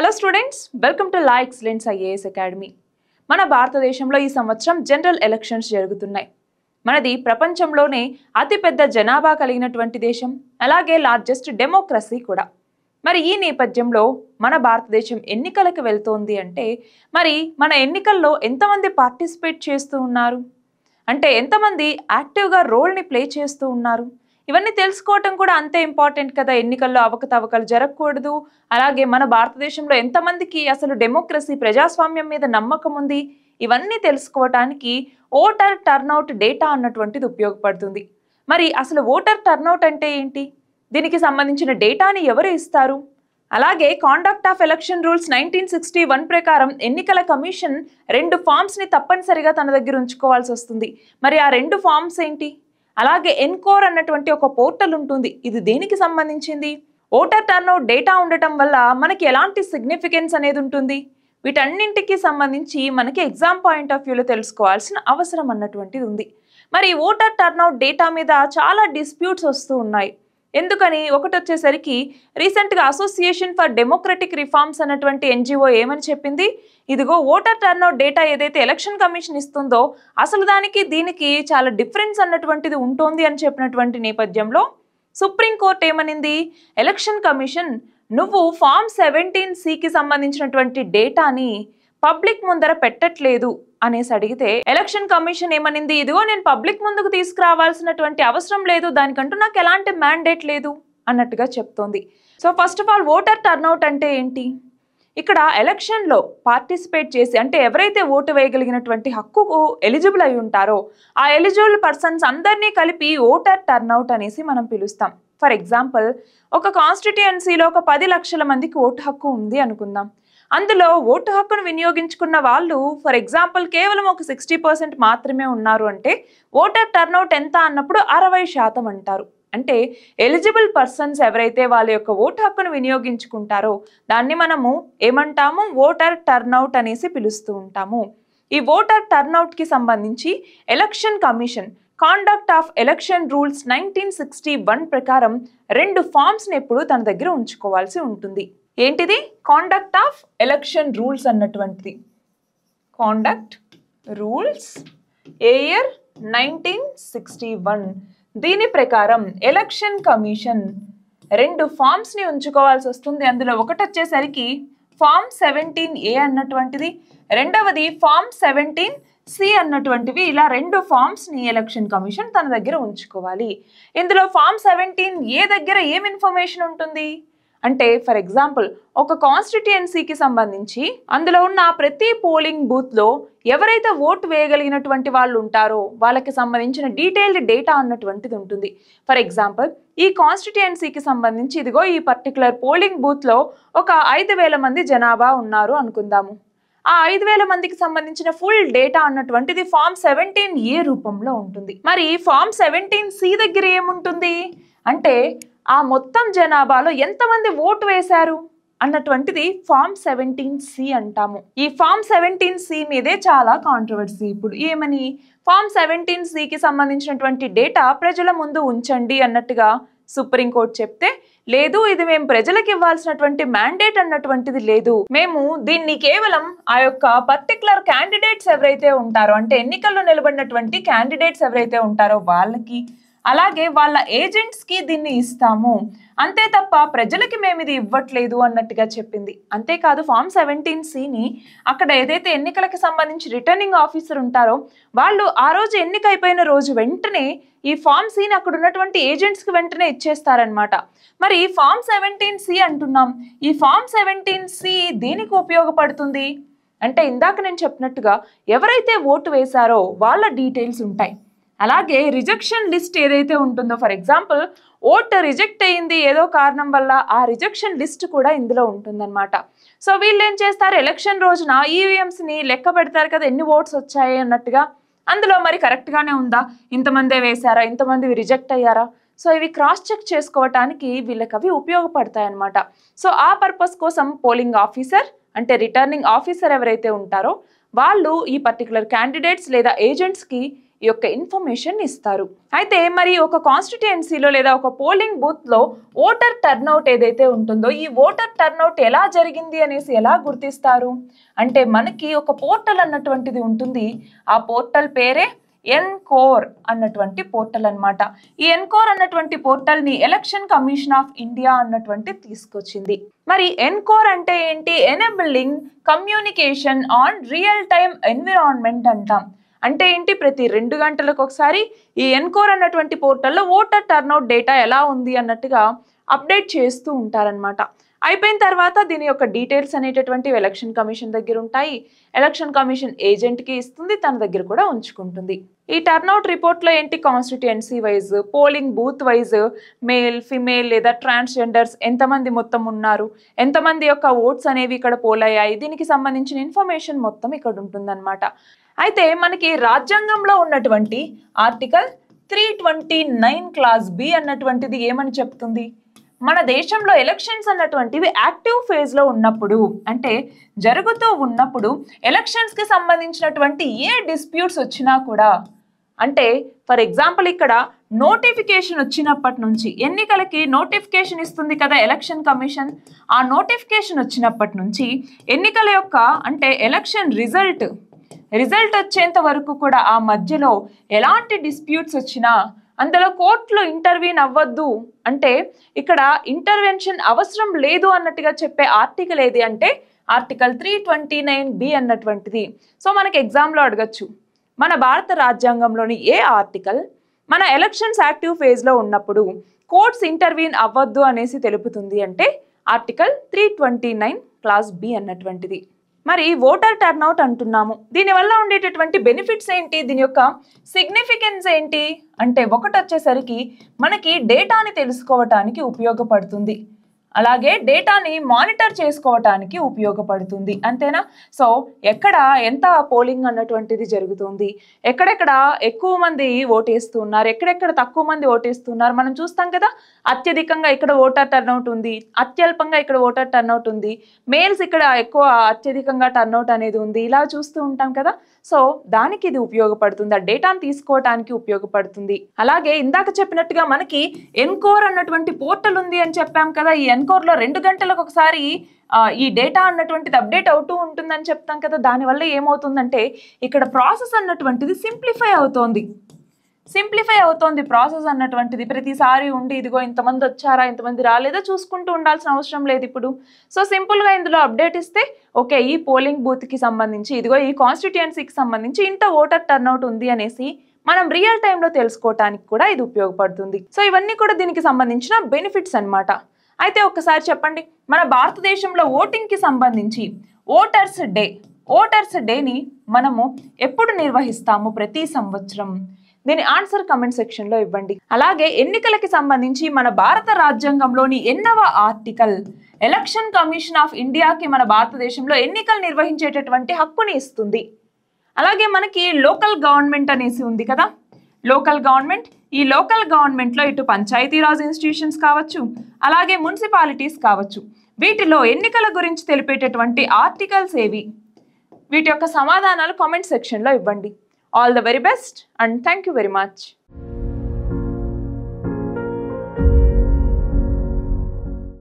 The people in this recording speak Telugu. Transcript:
hello students welcome to La Excellence IAS academy మన భారతదేశంలో ఈ సంవత్సరం జనరల్ ఎలక్షన్స్ జరుగుతున్నాయి మనది ప్రపంచంలోనే అతిపెద్ద జనాభా కలిగినటువంటి దేశం అలాగే లార్జెస్ట్ డెమోక్రసీ కూడా మరి ఈ నేపథ్యంలో మన భారతదేశం ఎన్నికలకు వెళ్తోంది అంటే మరి మన ఎన్నికల్లో ఎంతమంది పార్టిసిపేట్ చేస్తూ ఉన్నారు అంటే ఎంతమంది యాక్టివ్గా రోల్ని ప్లే చేస్తూ ఉన్నారు ఇవన్నీ తెలుసుకోవటం కూడా అంతే ఇంపార్టెంట్ కదా ఎన్నికల్లో అవకతవకలు జరగకూడదు అలాగే మన భారతదేశంలో ఎంతమందికి అసలు డెమోక్రసీ ప్రజాస్వామ్యం మీద నమ్మకం ఉంది ఇవన్నీ తెలుసుకోవటానికి ఓటర్ టర్నౌట్ డేటా అన్నటువంటిది ఉపయోగపడుతుంది మరి అసలు ఓటర్ టర్నౌట్ అంటే ఏంటి దీనికి సంబంధించిన డేటాని ఎవరు ఇస్తారు అలాగే conduct of election rules nineteen sixty one ప్రకారం ఎన్నికల కమిషన్ రెండు ఫామ్స్ని తప్పనిసరిగా తన దగ్గర ఉంచుకోవాల్సి వస్తుంది మరి ఆ రెండు ఫామ్స్ ఏంటి అలాగే ఎన్కోర్ అన్నటువంటి ఒక పోర్టల్ ఉంటుంది ఇది దేనికి సంబంధించింది ఓటర్ అవుట్ డేటా ఉండటం వల్ల మనకి ఎలాంటి సిగ్నిఫికెన్స్ అనేది ఉంటుంది వీటన్నింటికి సంబంధించి మనకి ఎగ్జామ్ పాయింట్ ఆఫ్ వ్యూలో తెలుసుకోవాల్సిన అవసరం అన్నటువంటిది ఉంది మరి ఓటర్ టర్నౌట్ డేటా మీద చాలా డిస్ప్యూట్స్ వస్తూ ఉన్నాయి ఎందుకని ఒకటి వచ్చేసరికి రీసెంట్గా అసోసియేషన్ ఫర్ డెమోక్రటిక్ రిఫార్మ్స్ అన్నటువంటి ఎన్జిఓ ఏమని చెప్పింది ఇదిగో ఓటర్ టర్న్అవుట్ డేటా ఏదైతే ఎలక్షన్ కమిషన్ ఇస్తుందో అసలు దానికి దీనికి చాలా డిఫరెన్స్ అన్నటువంటిది ఉంటుంది అని చెప్పినటువంటి నేపథ్యంలో సుప్రీంకోర్టు ఏమనింది ఎలక్షన్ కమిషన్ నువ్వు ఫామ్ సెవెంటీన్ సికి సంబంధించినటువంటి డేటాని పబ్లిక్ ముందర పెట్టట్లేదు అనేసి అడిగితే ఎలక్షన్ కమిషన్ ఏమనింది ఇదిగో నేను పబ్లిక్ ముందుకు తీసుకురావాల్సినటువంటి అవసరం లేదు దానికంటూ నాకు ఎలాంటి మ్యాండేట్ లేదు అన్నట్టుగా చెప్తోంది so first of all voter turnout అంటే ఏంటి ఇక్కడ ఎలక్షన్లో పార్టిసిపేట్ చేసి అంటే ఎవరైతే ఓటు వేయగలిగినటువంటి హక్కుకు ఎలిజిబుల్ అయి ఉంటారో ఆ ఎలిజిబుల్ పర్సన్స్ అందరినీ కలిపి ఓటర్ టర్న్అవుట్ అనేసి మనం పిలుస్తాం ఫర్ ఎగ్జాంపుల్ ఒక కాన్స్టిట్యుయెన్సీలో ఒక పది లక్షల మందికి ఓటు హక్కు ఉంది అనుకుందాం అందులో ఓటు హక్కును వినియోగించుకున్న వాళ్ళు ఫర్ ఎగ్జాంపుల్ కేవలం ఒక సిక్స్టీ పర్సెంట్ మాత్రమే ఉన్నారు అంటే ఓటర్ టర్నౌట్ ఎంత అన్నప్పుడు అరవై శాతం అంటారు అంటే ఎలిజిబుల్ పర్సన్స్ ఎవరైతే వాళ్ళ యొక్క ఓటు హక్కును వినియోగించుకుంటారో దాన్ని మనము ఏమంటాము ఓటర్ టర్నౌట్ అనేసి పిలుస్తూ ఉంటాము ఈ ఓటర్ టర్నౌట్కి సంబంధించి election commission conduct of election rules nineteen sixty one ప్రకారం రెండు ఫార్మ్స్ని ఎప్పుడు తన దగ్గర ఉంచుకోవాల్సి ఉంటుంది ఏంటిది కాండక్ట్ ఆఫ్ ఎలక్షన్ రూల్స్ అన్నటువంటిది కాండక్ట్ రూల్స్ ఏ ఇయర్ నైన్టీన్ సిక్స్టీ వన్ దీని ప్రకారం ఎలక్షన్ కమిషన్ రెండు ఫామ్స్ని ఉంచుకోవాల్సి వస్తుంది అందులో ఒకటి వచ్చేసరికి ఫామ్ సెవెంటీన్ ఏ అన్నటువంటిది రెండవది ఫామ్ సెవెంటీన్ సి అన్నటువంటివి ఇలా రెండు ఫామ్స్ని ఎలక్షన్ కమిషన్ తన దగ్గర ఉంచుకోవాలి ఇందులో ఫామ్ సెవెంటీన్ ఏ దగ్గర ఏం ఇన్ఫర్మేషన్ ఉంటుంది అంటే ఫర్ ఎగ్జాంపుల్ ఒక కాన్స్టిట్యుయెన్సీకి సంబంధించి అందులో ఉన్న ప్రతి పోలింగ్ బూత్లో ఎవరైతే ఓటు వేయగలిగినటువంటి వాళ్ళు ఉంటారో వాళ్ళకి సంబంధించిన డీటెయిల్డ్ డేటా అన్నటువంటిది ఉంటుంది ఫర్ ఎగ్జాంపుల్ ఈ కాన్స్టిట్యుయెన్సీకి సంబంధించి ఇదిగో ఈ పర్టికులర్ పోలింగ్ బూత్లో ఒక ఐదు వేల మంది జనాభా ఉన్నారు అనుకుందాము ఆ ఐదు వేల మందికి సంబంధించిన ఫుల్ డేటా అన్నటువంటిది ఫామ్ సెవెంటీన్ ఏ రూపంలో ఉంటుంది మరి ఫామ్ సెవెంటీన్ సి దగ్గర ఏముంటుంది అంటే ఆ మొత్తం జనాభాలో ఎంతమంది ఓటు వేశారు అన్నటువంటిది ఫామ్ సెవెంటీన్ సి అంటాము ఈ ఫామ్ సెవెంటీన్ సి మీదే చాలా కాంట్రవర్సీ ఇప్పుడు ఏమని ఫామ్ సెవెంటీన్ సికి సంబంధించినటువంటి డేటా ప్రజల ముందు ఉంచండి అన్నట్టుగా సుప్రీంకోర్టు చెప్తే లేదు ఇది మేము ప్రజలకు ఇవ్వాల్సినటువంటి మ్యాండేట్ అన్నటువంటిది లేదు మేము దీన్ని కేవలం ఆ యొక్క పర్టికులర్ క్యాండిడేట్స్ ఎవరైతే ఉంటారో అంటే ఎన్నికల్లో నిలబడినటువంటి క్యాండిడేట్స్ ఎవరైతే ఉంటారో వాళ్ళకి అలాగే వాళ్ళ ఏజెంట్స్కి దీన్ని ఇస్తాము అంతే తప్ప ప్రజలకి మేము ఇది ఇవ్వట్లేదు అన్నట్టుగా చెప్పింది అంతేకాదు ఫామ్ సెవెంటీన్ సిని అక్కడ ఏదైతే ఎన్నికలకు సంబంధించి రిటర్నింగ్ ఆఫీసర్ ఉంటారో వాళ్ళు ఆ రోజు ఎన్నిక అయిపోయిన రోజు వెంటనే ఈ ఫామ్ సిని అక్కడ ఉన్నటువంటి ఏజెంట్స్కి వెంటనే ఇచ్చేస్తారనమాట మరి ఫామ్ సెవెంటీన్ సి అంటున్నాం ఈ ఫామ్ సెవెంటీన్ సి దేనికి ఉపయోగపడుతుంది అంటే ఇందాక నేను చెప్పినట్టుగా ఎవరైతే ఓటు వేశారో వాళ్ళ డీటెయిల్స్ ఉంటాయి అలాగే రిజెక్షన్ లిస్ట్ ఏదైతే ఉంటుందో ఫర్ ఎగ్జాంపుల్ ఓట్ రిజెక్ట్ అయ్యింది ఏదో కారణం వల్ల ఆ రిజెక్షన్ లిస్ట్ కూడా ఇందులో ఉంటుందన్నమాట సో వీళ్ళు ఏం చేస్తారు ఎలక్షన్ రోజున ఈవీఎంస్ని e లెక్క పెడతారు కదా ఎన్ని ఓట్స్ వచ్చాయి అన్నట్టుగా అందులో మరి కరెక్ట్గానే ఉందా ఇంతమందే వేశారా ఇంతమంది రిజెక్ట్ అయ్యారా సో ఇవి క్రాస్ చెక్ చేసుకోవటానికి వీళ్ళకి అవి ఉపయోగపడతాయన్నమాట సో ఆ పర్పస్ కోసం పోలింగ్ ఆఫీసర్ అంటే రిటర్నింగ్ ఆఫీసర్ ఎవరైతే ఉంటారో వాళ్ళు ఈ పర్టికులర్ క్యాండిడేట్స్ లేదా ఏజెంట్స్కి ఈ యొక్క ఇన్ఫర్మేషన్ ఇస్తారు అయితే మరి ఒక కాన్స్టిట్యుయెన్సీలో లేదా ఒక పోలింగ్ బూత్లో ఓటర్ టర్న్అవుట్ ఏదైతే ఉంటుందో ఈ ఓటర్ టర్న్అవుట్ ఎలా జరిగింది అనేసి ఎలా గుర్తిస్తారు అంటే మనకి ఒక పోర్టల్ అన్నటువంటిది ఉంటుంది ఆ పోర్టల్ పేరే ఎన్కోర్ అన్నటువంటి పోర్టల్ అనమాట ఈ ఎన్కోర్ అన్నటువంటి పోర్టల్ని ఎలక్షన్ కమిషన్ ఆఫ్ ఇండియా అన్నటువంటి తీసుకొచ్చింది మరి ఎన్కోర్ అంటే ఏంటి enabling communication on real time environment అంటాం అంటే ఏంటి ప్రతి రెండు గంటలకు ఒకసారి ఈ ఎన్కోర్ అన్నటువంటి పోర్టల్లో ఓటర్ టర్న్అవుట్ డేటా ఎలా ఉంది అన్నట్టుగా అప్డేట్ చేస్తూ ఉంటారనమాట అయిపోయిన తర్వాత దీని యొక్క డీటెయిల్స్ అనేటటువంటివి ఎలక్షన్ కమిషన్ దగ్గర ఉంటాయి ఎలక్షన్ కమిషన్ ఏజెంట్కి ఇస్తుంది తన దగ్గర కూడా ఉంచుకుంటుంది ఈ టర్నౌట్ రిపోర్ట్లో ఏంటి constituency wise polling booth wise male female లేదా ట్రాన్స్జెండర్స్ ఎంతమంది మొత్తం ఉన్నారు ఎంతమంది యొక్క ఓట్స్ అనేవి ఇక్కడ పోలయ్యాయి దీనికి సంబంధించిన ఇన్ఫర్మేషన్ మొత్తం ఇక్కడ ఉంటుందన్నమాట అయితే మనకి రాజ్యాంగంలో ఉన్నటువంటి article three twenty nine clause B అన్నటువంటిది ఏమని చెప్తుంది మన దేశంలో ఎలక్షన్స్ అన్నటువంటివి యాక్టివ్ ఫేజ్లో ఉన్నప్పుడు అంటే జరుగుతూ ఉన్నప్పుడు ఎలక్షన్స్కి సంబంధించినటువంటి ఏ డిస్ప్యూట్స్ వచ్చినా కూడా అంటే ఫర్ ఎగ్జాంపుల్ ఇక్కడ నోటిఫికేషన్ వచ్చినప్పటి నుంచి ఎన్నికలకి నోటిఫికేషన్ ఇస్తుంది కదా ఎలక్షన్ కమిషన్ ఆ నోటిఫికేషన్ వచ్చినప్పటి నుంచి ఎన్నికల యొక్క అంటే ఎలక్షన్ రిజల్ట్ రిజల్ట్ వచ్చేంత వరకు కూడా ఆ మధ్యలో ఎలాంటి డిస్ప్యూట్స్ వచ్చినా అందులో కోర్టులో ఇంటర్వ్యూన్ అవ్వద్దు అంటే ఇక్కడ ఇంటర్వెన్షన్ అవసరం లేదు అన్నట్టుగా చెప్పే ఆర్టికల్ ఏది అంటే article three twenty nine B అన్నటువంటిది సో మనకి ఎగ్జామ్లో అడగచ్చు మన భారత రాజ్యాంగంలోని ఏ ఆర్టికల్ మన ఎలక్షన్స్ యాక్టివ్ ఫేజ్లో ఉన్నప్పుడు కోర్ట్స్ ఇంటర్వ్యూన్ అవ్వద్దు అనేసి తెలుపుతుంది అంటే article three twenty nine clause B అన్నటువంటిది మరి ఓటర్ టర్న్అవుట్ అంటున్నాము దీనివల్ల ఉండేటటువంటి బెనిఫిట్స్ ఏంటి దీని యొక్క సిగ్నిఫికెన్స్ ఏంటి అంటే ఒకటి వచ్చేసరికి మనకి డేటాని తెలుసుకోవటానికి ఉపయోగపడుతుంది అలాగే డేటాని మానిటర్ చేసుకోవటానికి ఉపయోగపడుతుంది అంతేనా సో ఎక్కడ ఎంత పోలింగ్ అన్నటువంటిది జరుగుతుంది ఎక్కడెక్కడ ఎక్కువ మంది ఓటేస్తున్నారు ఎక్కడెక్కడ తక్కువ మంది ఓటేస్తున్నారు మనం చూస్తాం కదా అత్యధికంగా ఇక్కడ ఓటర్ టర్న్అవుట్ ఉంది అత్యల్పంగా ఇక్కడ ఓటర్ టర్న్అవుట్ ఉంది మేల్స్ ఇక్కడ ఎక్కువ అత్యధికంగా టర్న్అవుట్ అనేది ఉంది ఇలా చూస్తూ ఉంటాం కదా సో దానికి ఇది ఉపయోగపడుతుంది ఆ డేటాను తీసుకోవటానికి ఉపయోగపడుతుంది అలాగే ఇందాక చెప్పినట్టుగా మనకి ఎన్కోర్ అన్నటువంటి పోర్టల్ ఉంది అని చెప్పాం కదా ఈ ఎన్కోర్లో రెండు గంటలకు ఒకసారి ఈ డేటా అన్నటువంటిది అప్డేట్ అవుతూ ఉంటుందని చెప్తాం కదా దానివల్ల ఏమవుతుందంటే ఇక్కడ ప్రాసెస్ అన్నటువంటిది సింప్లిఫై అవుతోంది సింప్లిఫై అవుతోంది ప్రాసెస్ అన్నటువంటిది ప్రతిసారి ఉండి ఇదిగో ఇంతమంది వచ్చారా ఇంతమంది రాలేదో చూసుకుంటూ ఉండాల్సిన అవసరం లేదు ఇప్పుడు సో సింపుల్గా ఇందులో అప్డేట్ ఇస్తే ఓకే ఈ పోలింగ్ బూత్కి సంబంధించి ఇదిగో ఈ కాన్స్టిట్యుయెన్సీకి సంబంధించి ఇంత ఓటర్ టర్న్అవుట్ ఉంది అనేసి మనం రియల్ టైంలో తెలుసుకోవటానికి కూడా ఇది ఉపయోగపడుతుంది సో ఇవన్నీ కూడా దీనికి సంబంధించిన బెనిఫిట్స్ అనమాట అయితే ఒకసారి చెప్పండి మన భారతదేశంలో ఓటింగ్కి సంబంధించి ఓటర్స్ డే ఓటర్స్ డేని మనము ఎప్పుడు నిర్వహిస్తాము ప్రతి సంవత్సరం దీని ఆన్సర్ కమెంట్ సెక్షన్లో ఇవ్వండి అలాగే ఎన్నికలకి సంబంధించి మన భారత రాజ్యాంగంలోని ఎన్నవ ఆర్టికల్ ఎలక్షన్ కమిషన్ ఆఫ్ ఇండియాకి మన భారతదేశంలో ఎన్నికలు నిర్వహించేటటువంటి హక్కుని ఇస్తుంది అలాగే మనకి లోకల్ గవర్నమెంట్ అనేసి ఉంది కదా లోకల్ గవర్నమెంట్ ఈ లోకల్ గవర్నమెంట్లో ఇటు పంచాయతీరాజ్ ఇన్స్టిట్యూషన్స్ కావచ్చు అలాగే మున్సిపాలిటీస్ కావచ్చు వీటిలో ఎన్నికల గురించి తెలిపేటటువంటి ఆర్టికల్స్ ఏవి వీటి యొక్క సమాధానాలు కామెంట్ సెక్షన్లో ఇవ్వండి all the very best and thank you very much